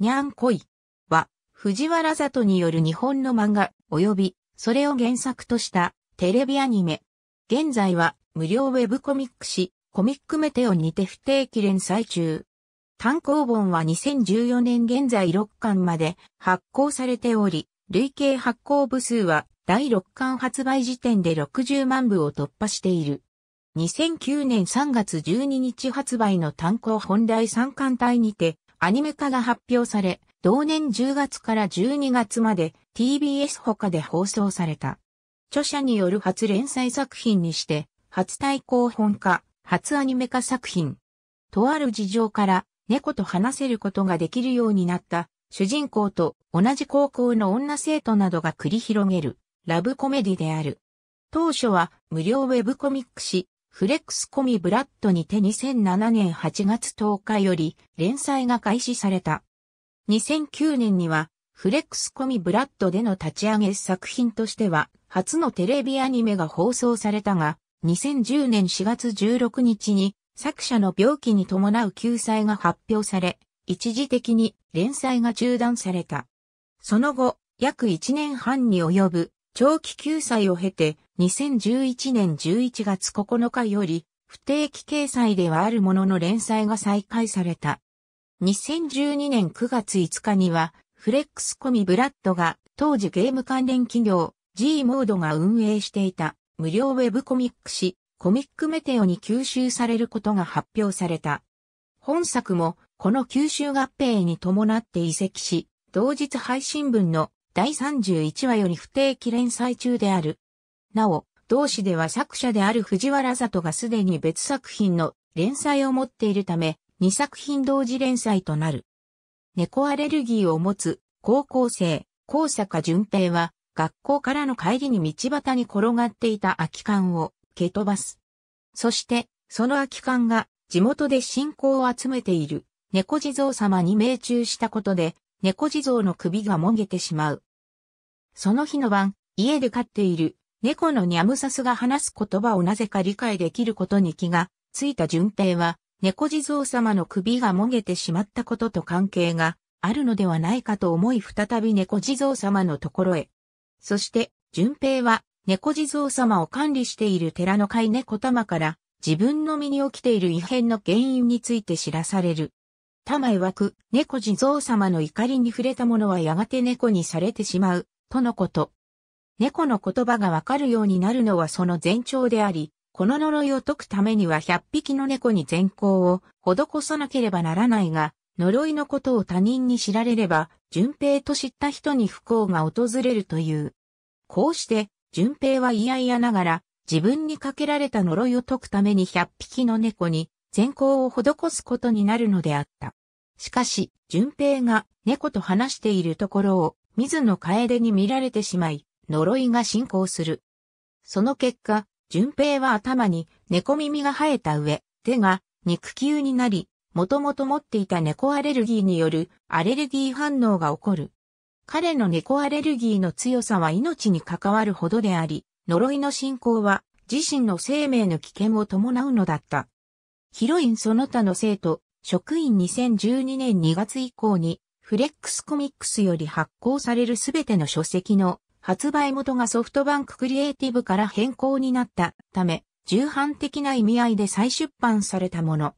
にゃんこいは、藤原里による日本の漫画、及び、それを原作としたテレビアニメ。現在は、無料ウェブコミック誌、コミックメテオにて不定期連載中。単行本は2014年現在6巻まで発行されており、累計発行部数は第6巻発売時点で60万部を突破している。2009年3月12日発売の単行本第3巻帯にて、アニメ化が発表され、同年10月から12月まで TBS 他で放送された。著者による初連載作品にして、初対抗本化、初アニメ化作品。とある事情から猫と話せることができるようになった主人公と同じ高校の女生徒などが繰り広げるラブコメディである。当初は無料ウェブコミック誌フレックスコミブラッドにて2007年8月10日より連載が開始された。2009年にはフレックスコミブラッドでの立ち上げ作品としては初のテレビアニメが放送されたが、2010年4月16日に作者の病気に伴う救済が発表され、一時的に連載が中断された。その後、約1年半に及ぶ長期救済を経て、2011年11月9日より、不定期掲載ではあるものの連載が再開された。2012年9月5日には、フレックスコミブラッドが、当時ゲーム関連企業、G モードが運営していた、無料ウェブコミック誌、コミックメテオに吸収されることが発表された。本作も、この吸収合併に伴って移籍し、同日配信分の第31話より不定期連載中であるなお、同誌では作者である藤原里がすでに別作品の連載を持っているため、2作品同時連載となる。猫アレルギーを持つ高校生、高坂淳平は、学校からの帰りに道端に転がっていた空き缶を蹴飛ばす。そして、その空き缶が地元で信仰を集めている猫地蔵様に命中したことで、猫地蔵の首がもげてしまう。その日の晩、家で飼っている猫のニャムサスが話す言葉をなぜか理解できることに気がついた順平は、猫地蔵様の首がもげてしまったことと関係があるのではないかと思い再び猫地蔵様のところへ。そして、順平は猫地蔵様を管理している寺の飼い猫玉から自分の身に起きている異変の原因について知らされる。玉曰く、猫地蔵様の怒りに触れた者はやがて猫にされてしまう、とのこと。猫の言葉がわかるようになるのはその前兆であり、この呪いを解くためには100匹の猫に善行を施さなければならないが、呪いのことを他人に知られれば、純平と知った人に不幸が訪れるという。こうして、純平は嫌々ながら、自分にかけられた呪いを解くために100匹の猫に善行を施すことになるのであった。しかし、純平が猫と話しているところを、水野楓に見られてしまい、呪いが進行する。その結果、淳平は頭に猫耳が生えた上、手が肉球になり、もともと持っていた猫アレルギーによるアレルギー反応が起こる。彼の猫アレルギーの強さは命に関わるほどであり、呪いの進行は自身の生命の危険を伴うのだった。ヒロインその他の生徒、職員2012年2月以降に、フレックスコミックスより発行されるすべての書籍の発売元がソフトバンククリエイティブから変更になったため、重版的な意味合いで再出版されたもの。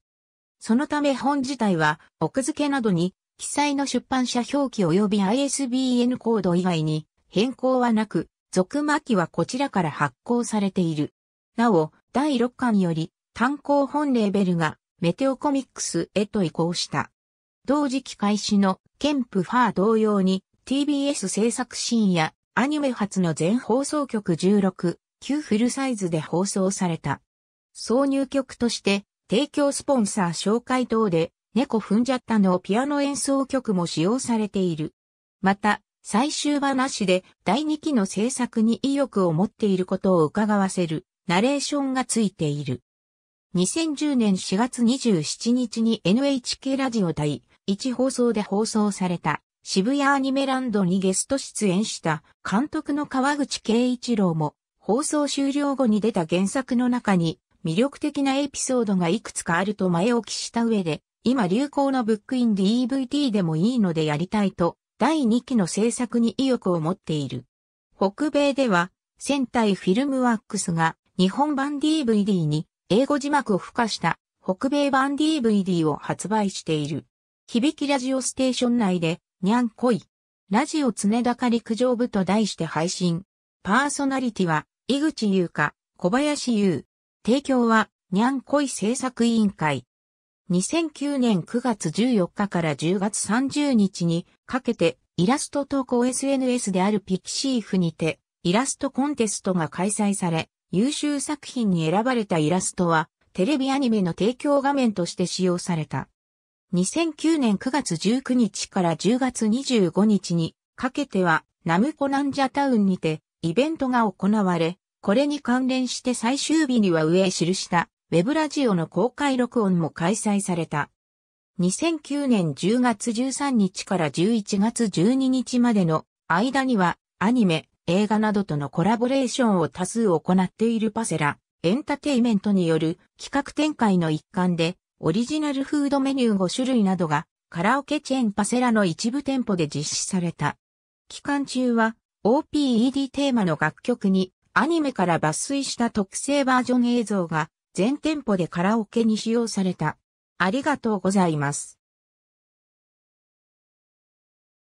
そのため本自体は、奥付けなどに、記載の出版社表記及び ISBN コード以外に変更はなく、続巻きはこちらから発行されている。なお、第6巻より単行本レーベルがメテオコミックスへと移行した。同時期開始のケンプファー同様に TBS 制作シーンやアニメ初の全放送局16、旧フルサイズで放送された。挿入曲として、提供スポンサー紹介等で、猫踏んじゃったのピアノ演奏曲も使用されている。また、最終話で第2期の制作に意欲を持っていることを伺わせる、ナレーションがついている。2010年4月27日に NHK ラジオ第1放送で放送された。渋谷アニメランドにゲスト出演した監督の川口慶一郎も放送終了後に出た原作の中に魅力的なエピソードがいくつかあると前置きした上で今流行のブックイン d v d でもいいのでやりたいと第2期の制作に意欲を持っている。北米では戦隊フィルムワックスが日本版 DVD に英語字幕を付加した北米版 DVD を発売している。響きラジオステーション内でにゃんこい。ラジオ常高陸上部と題して配信。パーソナリティは、井口優香、小林優。提供は、にゃんこい制作委員会。2009年9月14日から10月30日にかけて、イラスト投稿 SNS であるピキシーフにて、イラストコンテストが開催され、優秀作品に選ばれたイラストは、テレビアニメの提供画面として使用された。2009年9月19日から10月25日にかけてはナムコナンジャタウンにてイベントが行われ、これに関連して最終日には上へ記したウェブラジオの公開録音も開催された。2009年10月13日から11月12日までの間にはアニメ、映画などとのコラボレーションを多数行っているパセラエンタテイメントによる企画展開の一環でオリジナルフードメニュー5種類などがカラオケチェーンパセラの一部店舗で実施された。期間中は OPED テーマの楽曲にアニメから抜粋した特製バージョン映像が全店舗でカラオケに使用された。ありがとうございます。